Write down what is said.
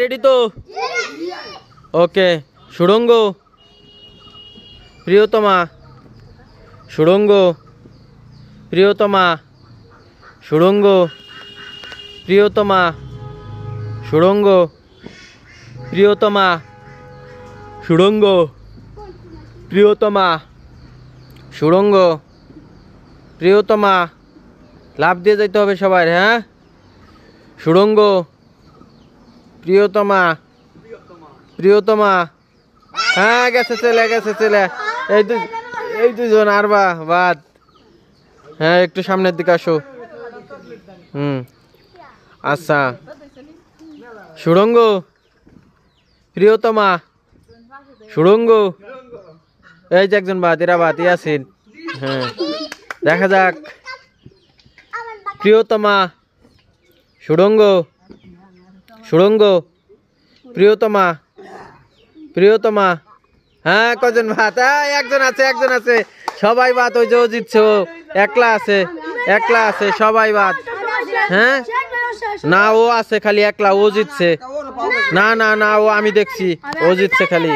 ready তো ওকে সুড়ঙ্গ প্রিয়তমা সুড়ঙ্গ প্রিয়তমা সুড়ঙ্গ প্রিয়তমা সুড়ঙ্গ প্রিয়তমা সুড়ঙ্গ প্রিয়তমা সুড়ঙ্গ প্রিয়তমা লাভ দিয়ে যাইতে হবে সবার হ্যাঁ সুড়ঙ্গ প্রিয়তমা প্রিয়তমা হ্যাঁ গেছে ছেলে গেছে ছেলে এই তো এই দুজন আর বা বাদ হ্যাঁ একটু সামনের দিকে আসো হুম আচ্ছা সুরঙ্গ প্রিয়তমা সুরঙ্গ এই যে একজন বাদ এরা বাদ আছেন হ্যাঁ দেখা যাক প্রিয়তমা সুরঙ্গ সুরঙ্গ প্রিয়তমা প্রিয়তমা হ্যাঁ কজন ভাত হ্যাঁ একজন আছে একজন আছে সবাই ভাত ওই যে জিতছ ও একলা আছে একলা আছে সবাই ভাত হ্যাঁ না ও আছে খালি একলা ও জিতছে না না না ও আমি দেখছি ও জিতছে খালি